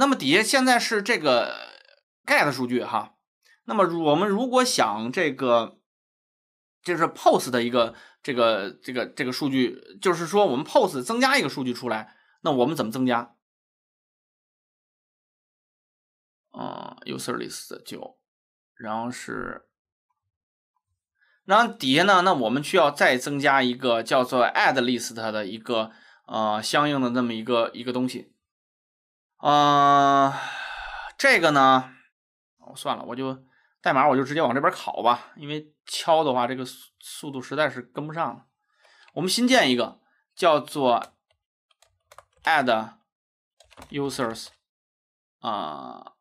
那么底下现在是这个 get 数据哈，那么我们如果想这个就是 post 的一个这个这个这个数据，就是说我们 post 增加一个数据出来，那我们怎么增加？嗯，user list 九，然后是，然后底下呢，那我们需要再增加一个叫做 add list 的一个呃相应的那么一个一个东西。啊，这个呢，我算了，我就代码我就直接往这边拷吧，因为敲的话这个速速度实在是跟不上了。我们新建一个叫做 add users 啊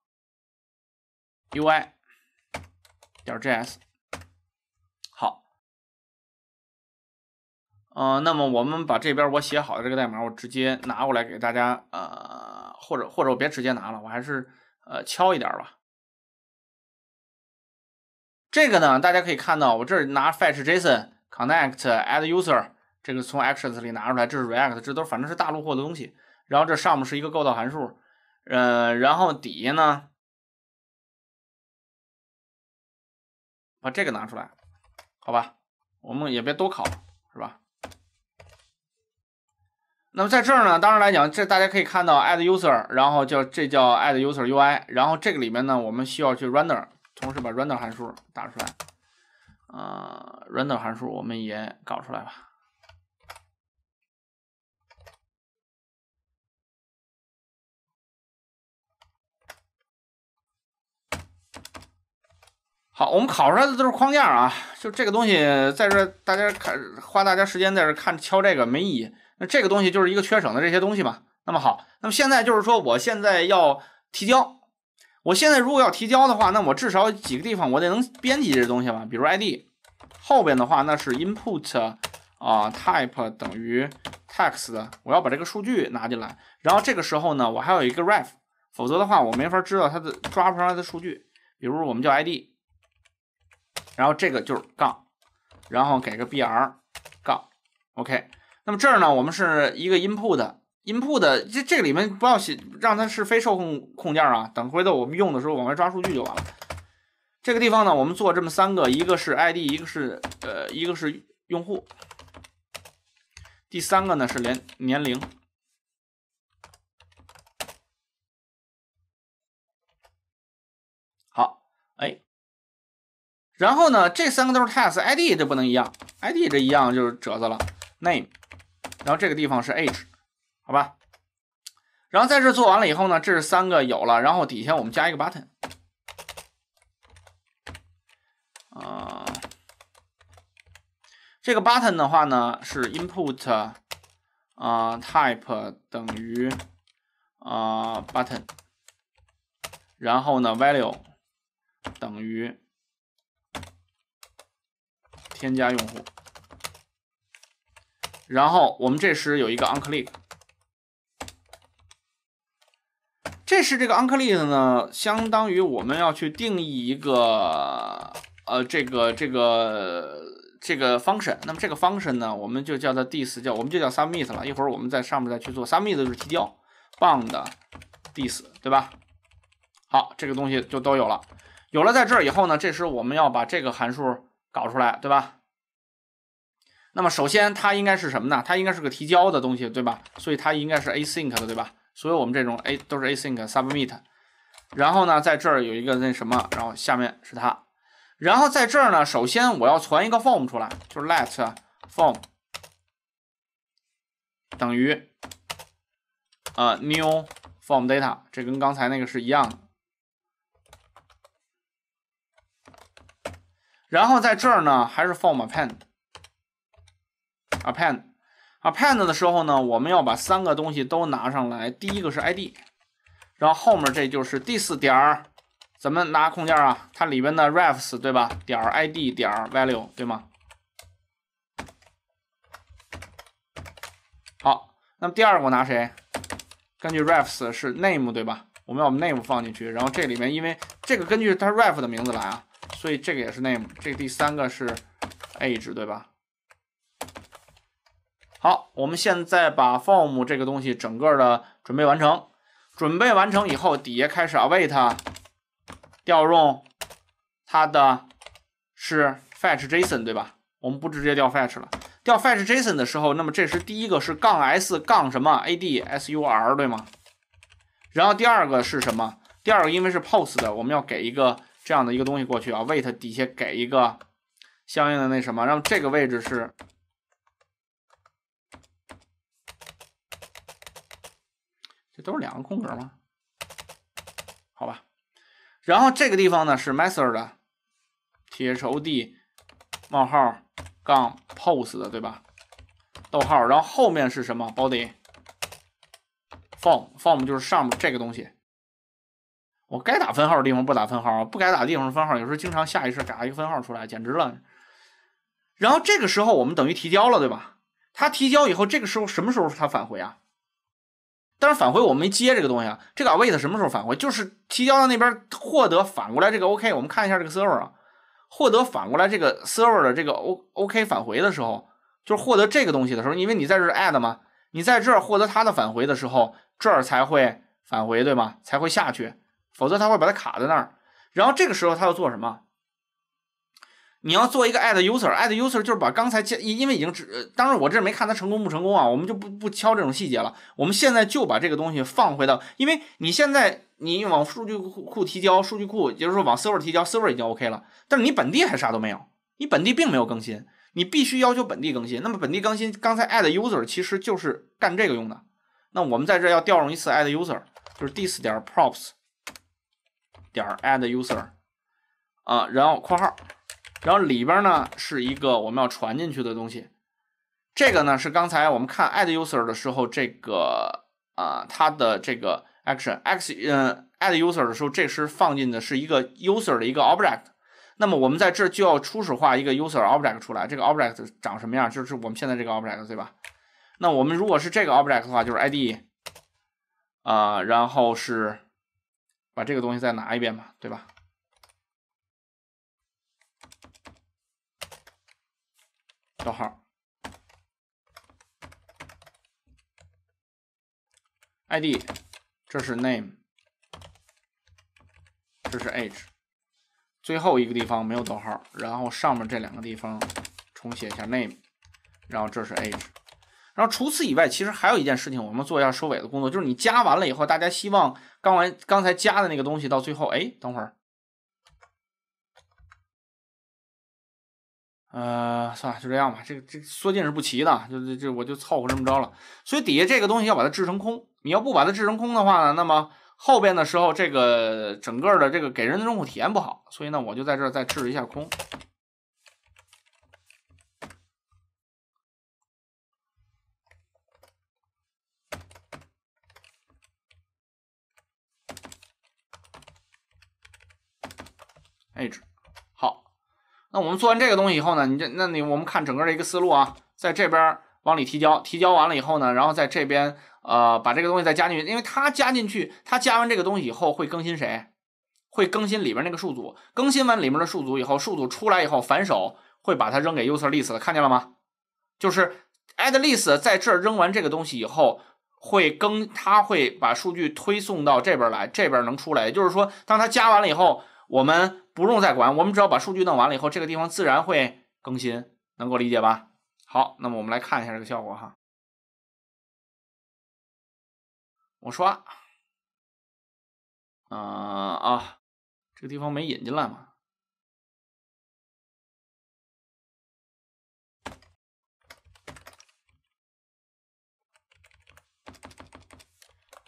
UI 点 .js 好，呃，那么我们把这边我写好的这个代码我直接拿过来给大家啊。或者或者我别直接拿了，我还是呃敲一点吧。这个呢，大家可以看到，我这儿拿 fetch JSON connect add user 这个从 actions 里拿出来，这是 React，这都反正是大陆货的东西。然后这上面是一个构造函数，呃，然后底下呢，把这个拿出来，好吧，我们也别多考，是吧？那么在这儿呢，当然来讲，这大家可以看到 add user，然后叫这叫 add user UI，然后这个里面呢，我们需要去 render，同时把 render 函数打出来。啊，render 函数我们也搞出来吧。好，我们考出来的都是框架啊，就这个东西在这儿，大家看花大家时间在这看敲这个没意义。那这个东西就是一个缺省的这些东西嘛。那么好，那么现在就是说，我现在要提交。我现在如果要提交的话，那我至少几个地方我得能编辑这东西吧？比如 ID 后边的话，那是 input 啊，type 等于 text，我要把这个数据拿进来。然后这个时候呢，我还有一个 ref，否则的话我没法知道它的抓不出来的数据。比如我们叫 ID，然后这个就是杠，然后给个 BR 杠，OK。那么这儿呢，我们是一个 input input，这这里面不要写，让它是非受控控件啊。等回头我们用的时候往外抓数据就完了。这个地方呢，我们做这么三个，一个是 ID，一个是呃，一个是用户，第三个呢是年年龄。好，哎，然后呢，这三个都是 task ID 这不能一样，ID 这一样就是褶子了。Name。然后这个地方是 h，好吧，然后在这做完了以后呢，这是三个有了，然后底下我们加一个 button，啊，这个 button 的话呢是 input，啊 type 等于啊 button，然后呢 value 等于添加用户。然后我们这时有一个 onclick，这是这个 onclick 呢，相当于我们要去定义一个呃这个这个这个 function，那么这个 function 呢，我们就叫它 dis，叫我们就叫 submit 了。一会儿我们在上面再去做 submit 就是提交，bound dis 对吧？好，这个东西就都有了，有了在这儿以后呢，这时我们要把这个函数搞出来，对吧？那么首先它应该是什么呢？它应该是个提交的东西，对吧？所以它应该是 async 的，对吧？所以我们这种 a 都是 async submit。然后呢，在这儿有一个那什么，然后下面是它。然后在这儿呢，首先我要传一个 form 出来，就是 let form 等于呃 new form data，这跟刚才那个是一样的。然后在这儿呢，还是 form p a n e append，append 的时候呢，我们要把三个东西都拿上来。第一个是 id，然后后面这就是第四 i s 点儿，怎么拿空间啊？它里边的 refs 对吧？点 id 点 value 对吗？好，那么第二个我拿谁？根据 refs 是 name 对吧？我们要 name 放进去，然后这里面因为这个根据它 ref 的名字来啊，所以这个也是 name。这第三个是 age 对吧？好，我们现在把 form 这个东西整个的准备完成。准备完成以后，底下开始 await 调用它的，是 fetch JSON 对吧？我们不直接调 fetch 了。调 fetch JSON 的时候，那么这是第一个是杠 s 杠什么 a d s u r 对吗？然后第二个是什么？第二个因为是 post 的，我们要给一个这样的一个东西过去啊。wait 底下给一个相应的那什么，让这个位置是。都是两个空格吗？好吧，然后这个地方呢是 method 的 thod 冒号杠 p o s e 的对吧？逗号，然后后面是什么 body form form 就是上面这个东西。我该打分号的地方不打分号不该打的地方分号，有时候经常下意识打一个分号出来，简直了。然后这个时候我们等于提交了，对吧？他提交以后，这个时候什么时候他返回啊？但是返回我们没接这个东西啊，这个 a wait 什么时候返回？就是提交到那边获得反过来这个 OK，我们看一下这个 server，啊，获得反过来这个 server 的这个 O OK 返回的时候，就是获得这个东西的时候，因为你在这 add 嘛，你在这儿获得它的返回的时候，这儿才会返回对吗？才会下去，否则它会把它卡在那儿。然后这个时候它要做什么？你要做一个 add user，add user 就是把刚才建，因为已经只，当然我这没看它成功不成功啊，我们就不不敲这种细节了。我们现在就把这个东西放回到，因为你现在你往数据库库提交，数据库也就是说往 server 提交，server 已经 OK 了。但是你本地还啥都没有，你本地并没有更新，你必须要求本地更新。那么本地更新，刚才 add user 其实就是干这个用的。那我们在这要调用一次 add user，就是 this 点 props 点 add user 啊，然后括号。然后里边呢是一个我们要传进去的东西，这个呢是刚才我们看 add user 的时候，这个啊它的这个 action x 嗯 add user 的时候，这时放进的是一个 user 的一个 object，那么我们在这就要初始化一个 user object 出来，这个 object 长什么样？就是我们现在这个 object 对吧？那我们如果是这个 object 的话，就是 id 啊，然后是把这个东西再拿一遍嘛，对吧？逗号，id，这是 name，这是 age，最后一个地方没有逗号，然后上面这两个地方重写一下 name，然后这是 age，然后除此以外，其实还有一件事情，我们做一下收尾的工作，就是你加完了以后，大家希望刚完刚才加的那个东西到最后，哎，等会儿。呃，算了，就这样吧。这个这缩进是不齐的，就就我就凑合这么着了。所以底下这个东西要把它制成空，你要不把它制成空的话呢，那么后边的时候这个整个的这个给人的用户体验不好。所以呢，我就在这儿再制一下空。哎，那我们做完这个东西以后呢？你这，那你我们看整个的一个思路啊，在这边往里提交，提交完了以后呢，然后在这边呃把这个东西再加进去，因为它加进去，它加完这个东西以后会更新谁？会更新里边那个数组，更新完里面的数组以后，数组出来以后，反手会把它扔给 user list 看见了吗？就是 add list 在这扔完这个东西以后，会更，它会把数据推送到这边来，这边能出来，也就是说，当它加完了以后，我们。不用再管，我们只要把数据弄完了以后，这个地方自然会更新，能够理解吧？好，那么我们来看一下这个效果哈。我刷，嗯啊，这个地方没引进来嘛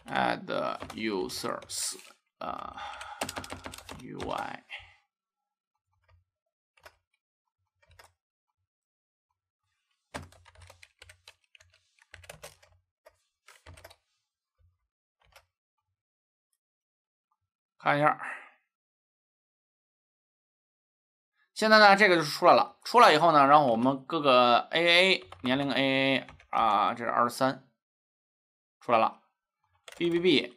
？Add users 啊，UI。看一下，现在呢，这个就出来了。出来以后呢，然后我们各个 AA 年龄 AA 啊，这是二十三，出来了。bbb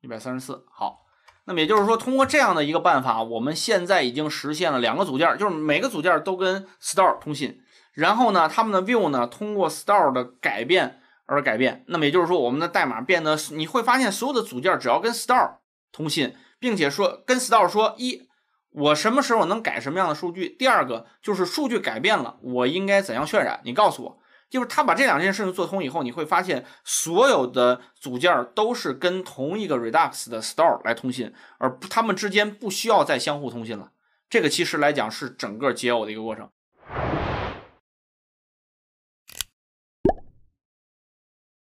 一百三十四。好，那么也就是说，通过这样的一个办法，我们现在已经实现了两个组件，就是每个组件都跟 Store 通信，然后呢，他们的 View 呢，通过 Store 的改变。而改变，那么也就是说，我们的代码变得，你会发现所有的组件只要跟 store 通信，并且说跟 store 说一，我什么时候能改什么样的数据？第二个就是数据改变了，我应该怎样渲染？你告诉我，就是他把这两件事情做通以后，你会发现所有的组件都是跟同一个 Redux 的 store 来通信，而他们之间不需要再相互通信了。这个其实来讲是整个解耦的一个过程。